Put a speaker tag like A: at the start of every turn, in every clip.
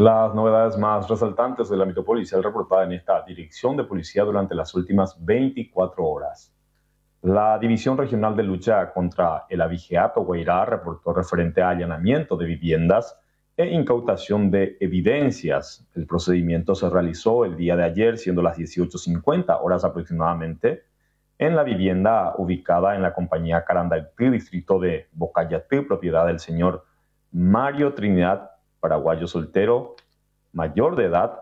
A: Las novedades más resaltantes de la ámbito policial reportada en esta dirección de policía durante las últimas 24 horas. La División Regional de Lucha contra el Abigeato Guairá reportó referente a allanamiento de viviendas e incautación de evidencias. El procedimiento se realizó el día de ayer, siendo las 18.50 horas aproximadamente, en la vivienda ubicada en la compañía Carandaití, distrito de Bocayatí, propiedad del señor Mario Trinidad paraguayo soltero mayor de edad,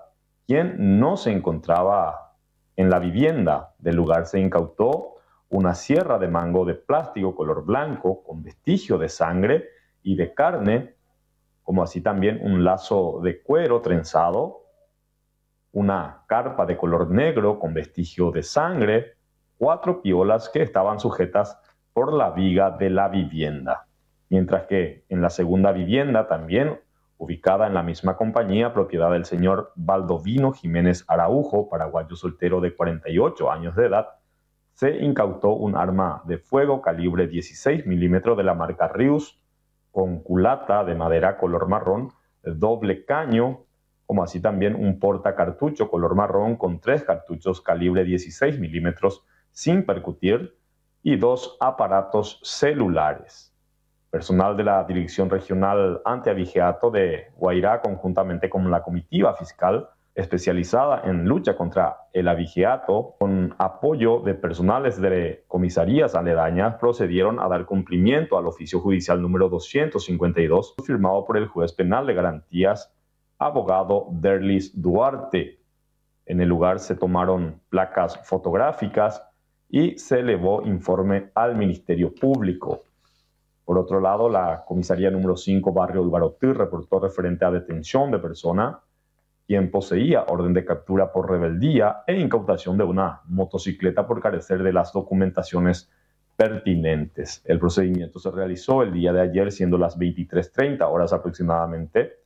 A: quien no se encontraba en la vivienda. Del lugar se incautó una sierra de mango de plástico color blanco con vestigio de sangre y de carne, como así también un lazo de cuero trenzado, una carpa de color negro con vestigio de sangre, cuatro piolas que estaban sujetas por la viga de la vivienda. Mientras que en la segunda vivienda también ubicada en la misma compañía, propiedad del señor Baldovino Jiménez Araujo, paraguayo soltero de 48 años de edad, se incautó un arma de fuego calibre 16 milímetros de la marca Rius, con culata de madera color marrón, doble caño, como así también un porta cartucho color marrón con tres cartuchos calibre 16 milímetros sin percutir y dos aparatos celulares. Personal de la Dirección Regional Antiavigeato de Guairá, conjuntamente con la comitiva fiscal especializada en lucha contra el avigeato, con apoyo de personales de comisarías aledañas, procedieron a dar cumplimiento al oficio judicial número 252, firmado por el juez penal de garantías, abogado Derlis Duarte. En el lugar se tomaron placas fotográficas y se elevó informe al Ministerio Público. Por otro lado, la comisaría número 5, barrio Ulvarotí, reportó referente a detención de persona quien poseía orden de captura por rebeldía e incautación de una motocicleta por carecer de las documentaciones pertinentes. El procedimiento se realizó el día de ayer, siendo las 23.30 horas aproximadamente.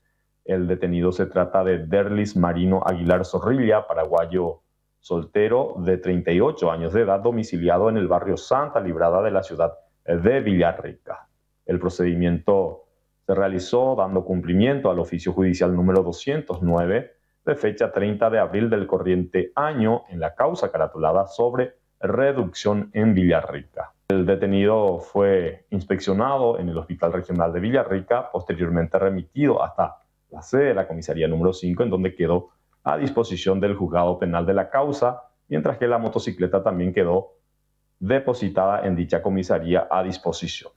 A: El detenido se trata de Derlis Marino Aguilar Zorrilla, paraguayo soltero de 38 años de edad, domiciliado en el barrio Santa Librada de la ciudad de Villarrica. El procedimiento se realizó dando cumplimiento al oficio judicial número 209 de fecha 30 de abril del corriente año en la causa caratulada sobre reducción en Villarrica. El detenido fue inspeccionado en el Hospital Regional de Villarrica, posteriormente remitido hasta la sede de la comisaría número 5, en donde quedó a disposición del juzgado penal de la causa, mientras que la motocicleta también quedó depositada en dicha comisaría a disposición.